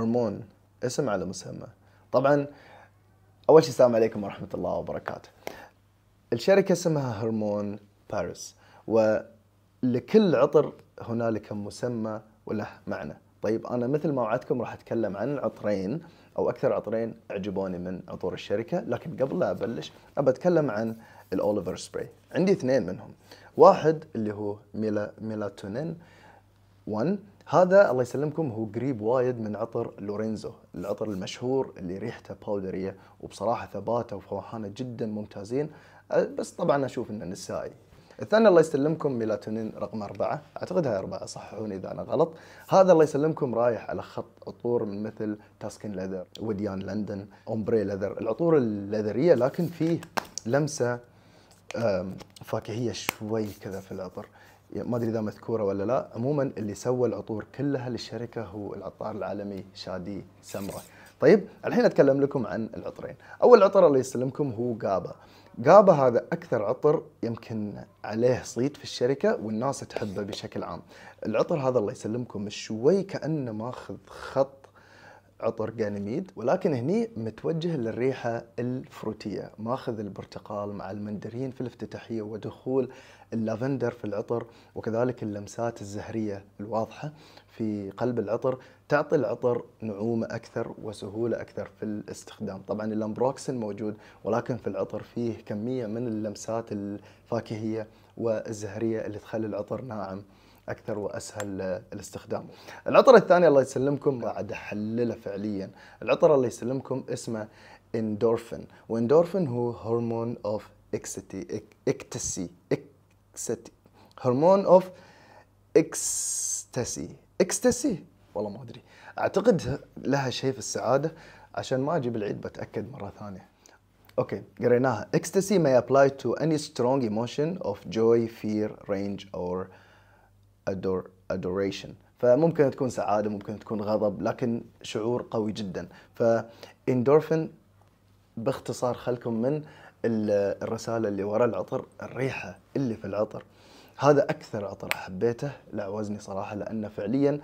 هرمون اسم على مسمى طبعا اول شيء السلام عليكم ورحمه الله وبركاته الشركه اسمها هرمون باريس ولكل عطر هنالك مسمى وله معنى طيب انا مثل ما وعدتكم راح اتكلم عن عطرين او اكثر عطرين عجبوني من عطور الشركه لكن قبل لا ابلش ابى اتكلم عن الاوليفر سبراي عندي اثنين منهم واحد اللي هو ميلا ميلاتونين 1 هذا الله يسلمكم هو قريب وايد من عطر لورينزو العطر المشهور اللي ريحته باودريه وبصراحه ثباته وفواحانه جدا ممتازين أه، بس طبعا اشوف انه نسائي الثاني الله يسلمكم ميلاتونين رقم أربعة أعتقد هاي أربعة صححوني إذا أنا غلط هذا الله يسلمكم رايح على خط عطور من مثل تاسكن لذر وديان لندن أومبري لذر العطور اللذرية لكن فيه لمسة فاكهية شوي كذا في العطر ما ادري اذا مذكوره ولا لا عموما اللي سوى العطور كلها للشركه هو العطار العالمي شادي سمره طيب الحين اتكلم لكم عن العطرين اول عطر الله يسلمكم هو جابا جابا هذا اكثر عطر يمكن عليه صيت في الشركه والناس تحبه بشكل عام العطر هذا الله يسلمكم شوي كانه ماخذ خط عطر جانيميد ولكن هني متوجه للريحة الفروتية ماخذ البرتقال مع المندرين في الافتتاحية ودخول اللافندر في العطر وكذلك اللمسات الزهرية الواضحة في قلب العطر تعطي العطر نعومة أكثر وسهولة أكثر في الاستخدام طبعا الامبروكسن موجود ولكن في العطر فيه كمية من اللمسات الفاكهية والزهرية اللي تخلي العطر ناعم اكثر واسهل الاستخدام. العطر الثاني الله يسلمكم قاعد احلله فعليا، العطر الله يسلمكم اسمه اندورفين، واندورفين هو هرمون اوف اكستي اكتسي اكستي هرمون اوف اكستسي اكستسي والله ما ادري اعتقد لها شيء في السعاده عشان ما اجيب العيد بتاكد مره ثانيه اوكي قريناها اكستسي may apply to any strong emotion of joy fear range or adoration فممكن تكون سعادة ممكن تكون غضب لكن شعور قوي جدا فإندورفين باختصار خلكم من الرسالة اللي وراء العطر الريحة اللي في العطر هذا أكثر عطر حبيته لعوزني صراحة لأنه فعليا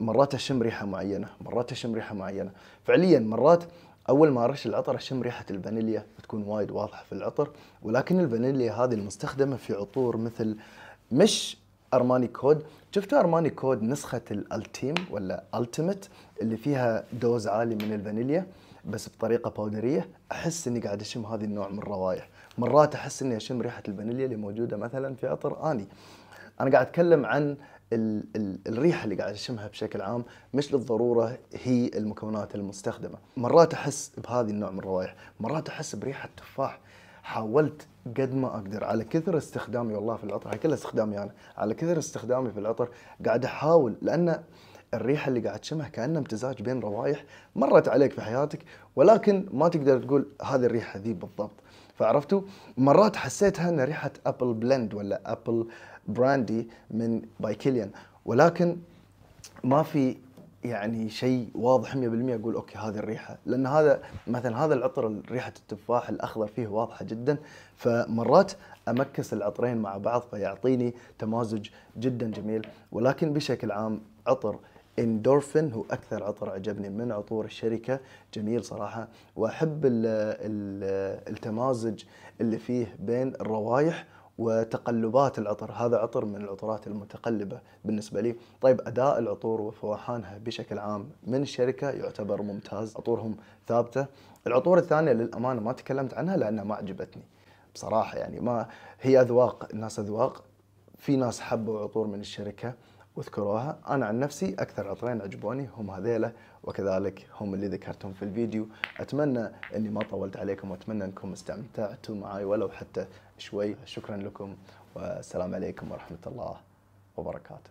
مرات أشم ريحة معينة مرات أشم ريحة معينة فعليا مرات اول ما ارش العطر اشم ريحه الفانيليا تكون وايد واضحه في العطر ولكن الفانيليا هذه المستخدمه في عطور مثل مش ارماني كود شفتوا ارماني كود نسخه الالتيم ولا التيمت اللي فيها دوز عالي من الفانيليا بس بطريقه باودريه احس اني قاعد اشم هذا النوع من الروائح مرات احس اني اشم ريحه الفانيليا اللي موجوده مثلا في عطر اني انا قاعد اتكلم عن ال ال الريحه اللي قاعد اشمها بشكل عام مش للضروره هي المكونات المستخدمه مرات احس بهذه النوع من الروائح مرات احس بريحه تفاح حاولت قد ما اقدر على كثر استخدامي والله في العطر هاي كلها استخدامي انا يعني. على كثر استخدامي في العطر قاعد احاول لان الريحه اللي قاعد تشمها كانها امتزاج بين روايح مرت عليك في حياتك ولكن ما تقدر تقول هذه الريحه ذي بالضبط فعرفتوا مرات حسيتها ان ريحه ابل بلند ولا ابل براندي من كيليان ولكن ما في يعني شيء واضح 100% اقول اوكي هذه الريحه لان هذا مثلا هذا العطر ريحه التفاح الاخضر فيه واضحه جدا فمرات امكس العطرين مع بعض فيعطيني تمازج جدا جميل ولكن بشكل عام عطر اندورفين هو اكثر عطر عجبني من عطور الشركه جميل صراحه واحب الـ الـ التمازج اللي فيه بين الروايح وتقلبات العطر هذا عطر من العطرات المتقلبة بالنسبة لي طيب أداء العطور وفواحانها بشكل عام من الشركة يعتبر ممتاز عطورهم ثابتة العطور الثانية للأمانة ما تكلمت عنها لأنها ما عجبتني بصراحة يعني ما هي أذواق الناس أذواق في ناس حبوا عطور من الشركة واذكروها أنا عن نفسي أكثر عطرين عجبوني هم هذيلا وكذلك هم اللي ذكرتهم في الفيديو أتمنى أني ما طولت عليكم وأتمنى أنكم استمتعتوا معي ولو حتى شوي شكرا لكم والسلام عليكم ورحمة الله وبركاته